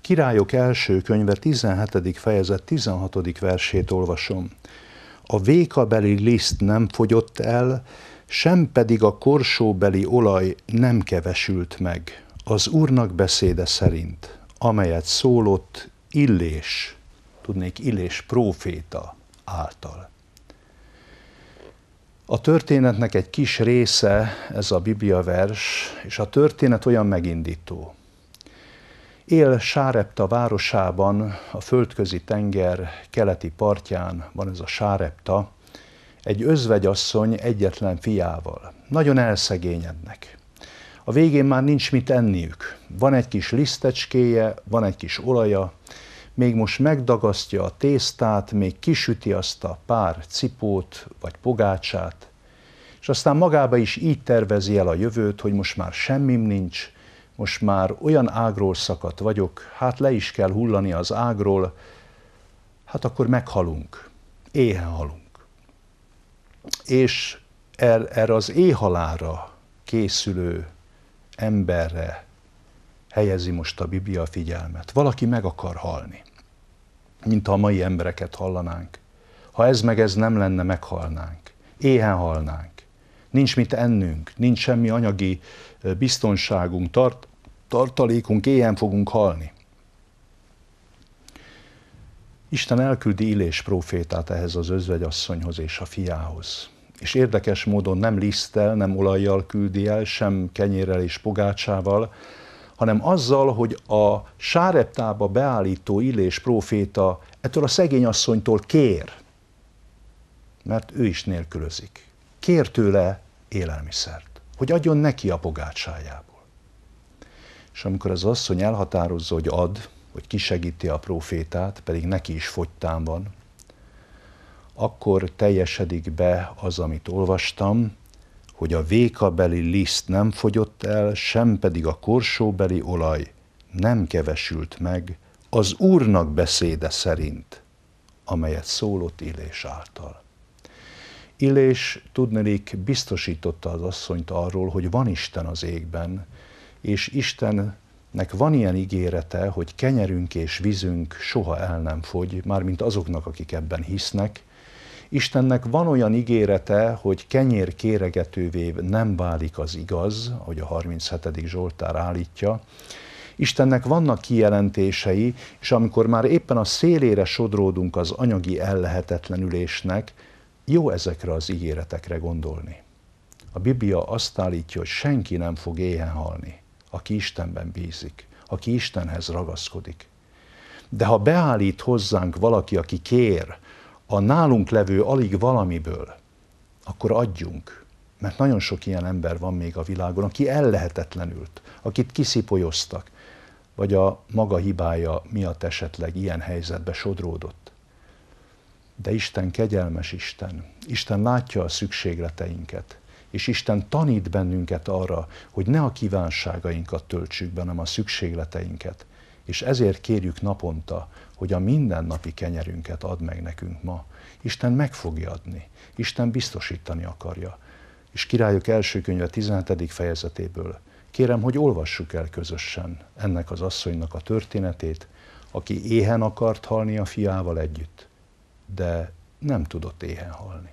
Királyok első könyve 17. fejezet 16. versét olvasom. A vékabeli liszt nem fogyott el, sem pedig a korsóbeli olaj nem kevesült meg, az úrnak beszéde szerint, amelyet szólott Illés, tudnék Illés próféta által. A történetnek egy kis része ez a bibliavers, és a történet olyan megindító. Él Sárepta városában, a földközi tenger keleti partján van ez a Sárepta, egy özvegyasszony egyetlen fiával. Nagyon elszegényednek. A végén már nincs mit enniük. Van egy kis lisztecskéje, van egy kis olaja, még most megdagasztja a tésztát, még kisüti azt a pár cipót vagy pogácsát, és aztán magába is így tervezi el a jövőt, hogy most már semmim nincs, most már olyan ágról szakadt vagyok, hát le is kell hullani az ágról, hát akkor meghalunk, éhen halunk. És er, erre er az éhalára készülő emberre helyezi most a Biblia figyelmet. Valaki meg akar halni, mint ha a mai embereket hallanánk. Ha ez meg ez nem lenne, meghalnánk. Éhen halnánk. Nincs mit ennünk, nincs semmi anyagi biztonságunk, tart, tartalékunk, éhen fogunk halni. Isten elküldi Illés profétát ehhez az özvegyasszonyhoz és a fiához. És érdekes módon nem liszttel, nem olajjal küldi el, sem kenyérrel és pogácsával, hanem azzal, hogy a sáreptába beállító Illés próféta ettől a szegény asszonytól kér, mert ő is nélkülözik. Kér tőle élelmiszert, hogy adjon neki a pogácsájából. És amikor az asszony elhatározza, hogy ad, hogy kisegíti a profétát, pedig neki is fogytán van, akkor teljesedik be az, amit olvastam, hogy a vékabeli liszt nem fogyott el, sem pedig a korsóbeli olaj nem kevesült meg az Úrnak beszéde szerint, amelyet szólott Illés által. Illés tudnélik biztosította az asszonyt arról, hogy van Isten az égben, és Isten nek van ilyen ígérete, hogy kenyerünk és vízünk soha el nem fogy, mármint azoknak, akik ebben hisznek, Istennek van olyan ígérete, hogy kenyér kéregetővé nem válik az igaz, ahogy a 37. Zsoltár állítja, Istennek vannak kijelentései, és amikor már éppen a szélére sodródunk az anyagi ellehetetlenülésnek, jó ezekre az ígéretekre gondolni. A Biblia azt állítja, hogy senki nem fog éhen halni, aki Istenben bízik, aki Istenhez ragaszkodik. De ha beállít hozzánk valaki, aki kér, a nálunk levő alig valamiből, akkor adjunk. Mert nagyon sok ilyen ember van még a világon, aki ellehetetlenült, akit kiszipolyoztak, vagy a maga hibája miatt esetleg ilyen helyzetbe sodródott. De Isten kegyelmes Isten. Isten látja a szükségleteinket, és Isten tanít bennünket arra, hogy ne a kívánságainkat töltsük be, hanem a szükségleteinket. És ezért kérjük naponta, hogy a mindennapi kenyerünket add meg nekünk ma. Isten meg fogja adni. Isten biztosítani akarja. És királyok első könyve 17. fejezetéből kérem, hogy olvassuk el közösen ennek az asszonynak a történetét, aki éhen akart halni a fiával együtt, de nem tudott éhen halni.